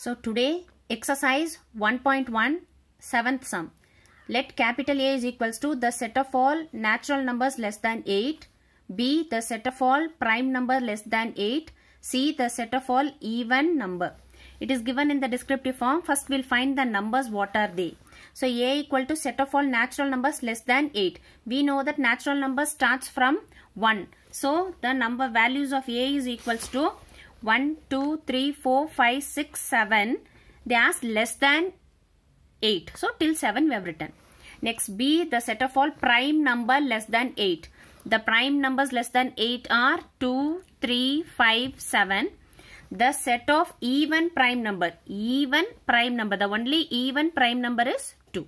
So today exercise 1.1 seventh sum. Let capital A is equals to the set of all natural numbers less than 8. B the set of all prime number less than 8. C the set of all even number. It is given in the descriptive form. First we'll find the numbers what are they. So A equal to set of all natural numbers less than 8. We know that natural number starts from 1. So the number values of A is equals to 1, 2, 3, 4, 5, 6, 7. They ask less than 8. So till 7 we have written. Next B, the set of all prime number less than 8. The prime numbers less than 8 are 2, 3, 5, 7. The set of even prime number, even prime number, the only even prime number is 2.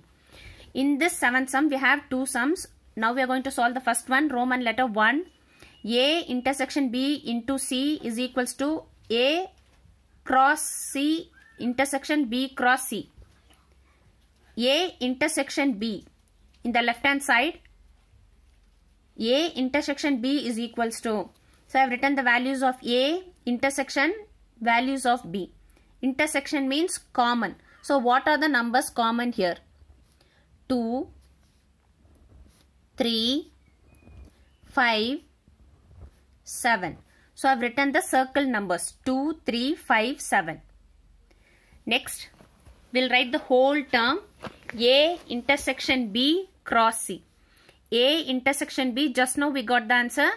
In this 7th sum, we have 2 sums. Now we are going to solve the first one, Roman letter 1, a intersection B into C is equals to A cross C intersection B cross C. A intersection B in the left hand side A intersection B is equals to so I have written the values of A intersection values of B. Intersection means common. So what are the numbers common here? 2, 3, 5, 7. So I have written the circle numbers 2, 3, 5, 7. Next, we will write the whole term A intersection B cross C. A intersection B, just now we got the answer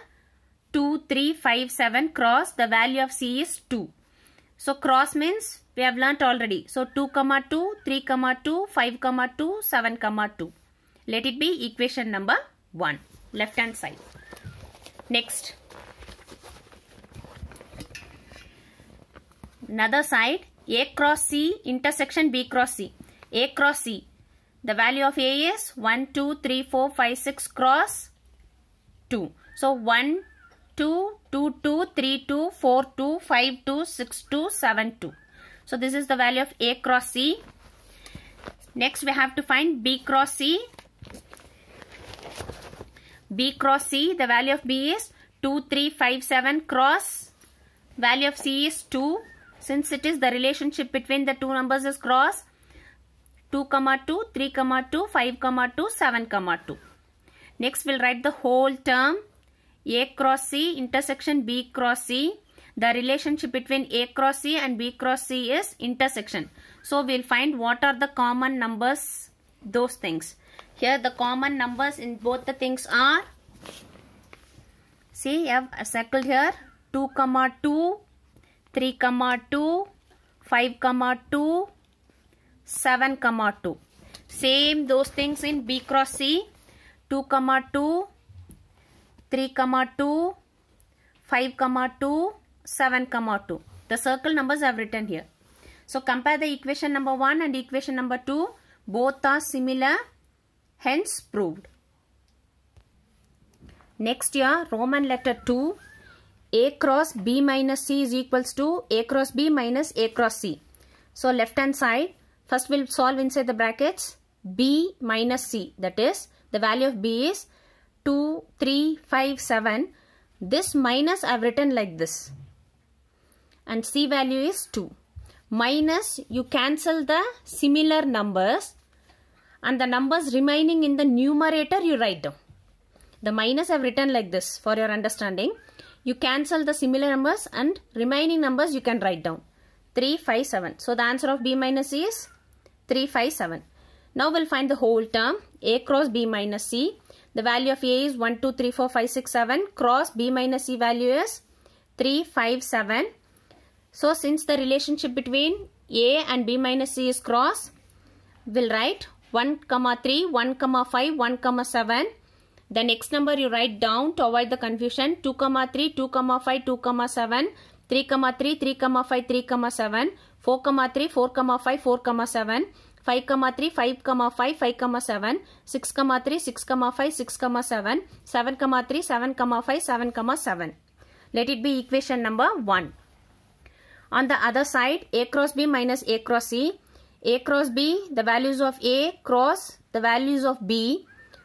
2, 3, 5, 7 cross. The value of C is 2. So cross means we have learnt already. So 2, comma 2, 3, comma 2, 5, comma 2, 7, comma 2. Let it be equation number 1, left hand side. Next, Another side A cross C intersection B cross C. A cross C. The value of A is 1, 2, 3, 4, 5, 6 cross 2. So 1, 2, 2, 2, 3, 2, 4, 2, 5, 2, 6, 2, 7, 2. So this is the value of A cross C. Next we have to find B cross C. B cross C, the value of B is 2, 3, 5, 7 cross. Value of C is 2. Since it is the relationship between the two numbers is cross 2 comma 2, 3 comma 2, 5 comma 2, 7 comma 2. Next we'll write the whole term A cross C intersection B cross C. The relationship between A cross C and B cross C is intersection. So we'll find what are the common numbers those things. Here the common numbers in both the things are see I have circled here 2 comma 2 3 comma 2 5 comma 2 7 comma 2 same those things in b cross c 2 comma 2 3 comma 2 5 comma 2 7 comma 2 the circle numbers i have written here so compare the equation number 1 and equation number 2 both are similar hence proved next year roman letter 2 a cross B minus C is equals to A cross B minus A cross C. So left hand side, first we'll solve inside the brackets B minus C. That is, the value of B is 2, 3, 5, 7. This minus I have written like this. And C value is 2. Minus, you cancel the similar numbers. And the numbers remaining in the numerator you write down. The minus I have written like this for your understanding you cancel the similar numbers and remaining numbers you can write down. 3, 5, 7. So the answer of B minus C is 3, 5, 7. Now we'll find the whole term A cross B minus C. The value of A is 1, 2, 3, 4, 5, 6, 7. Cross B minus C value is 3, 5, 7. So since the relationship between A and B minus C is cross, we'll write 1, comma 3, 1, comma 5, 1, comma 7. The next number you write down to avoid the confusion 2 comma 3, 2 comma 5, 2 comma 7, 3 comma 3, 3 comma 5, 3 comma 7, 4 comma 3, 4 comma 5, 4 comma 7, 5 comma 3, 5 comma 5, 5 comma 7, 6 comma 3, 6 comma 5, 6 comma 7, 7 comma 3, 7 comma 5, 7 comma 7. Let it be equation number 1. On the other side, A cross B minus A cross C. A cross B, the values of A cross the values of B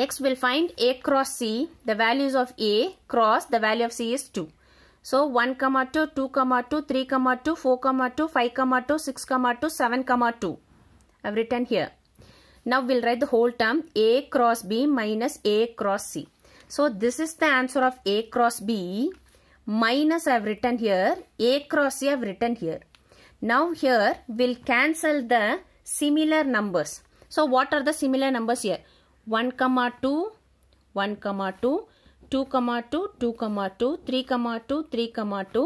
Next we'll find A cross C. The values of A cross the value of C is 2. So 1 comma 2, 2 comma 2, 3 comma 2, 4 comma 2, 5 comma 2, 6 comma 2, 7 comma 2. I've written here. Now we'll write the whole term A cross B minus A cross C. So this is the answer of A cross B minus I have written here, A cross C I have written here. Now here we'll cancel the similar numbers. So what are the similar numbers here? 1 comma 2 1 comma 2 2 comma 2 2 comma 2 3 comma 2 3 comma 2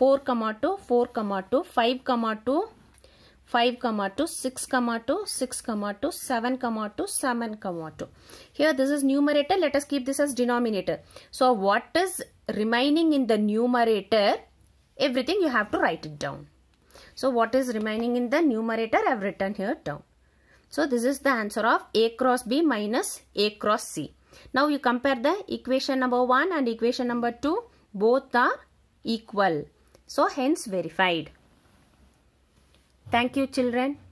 4 comma 2 4 comma 2 5 comma 2 5 comma 2 6 comma 2 6 comma 2 7 comma 2 7 comma 2 here this is numerator let us keep this as denominator so what is remaining in the numerator everything you have to write it down so what is remaining in the numerator i have written here down so this is the answer of A cross B minus A cross C. Now you compare the equation number 1 and equation number 2. Both are equal. So hence verified. Thank you children.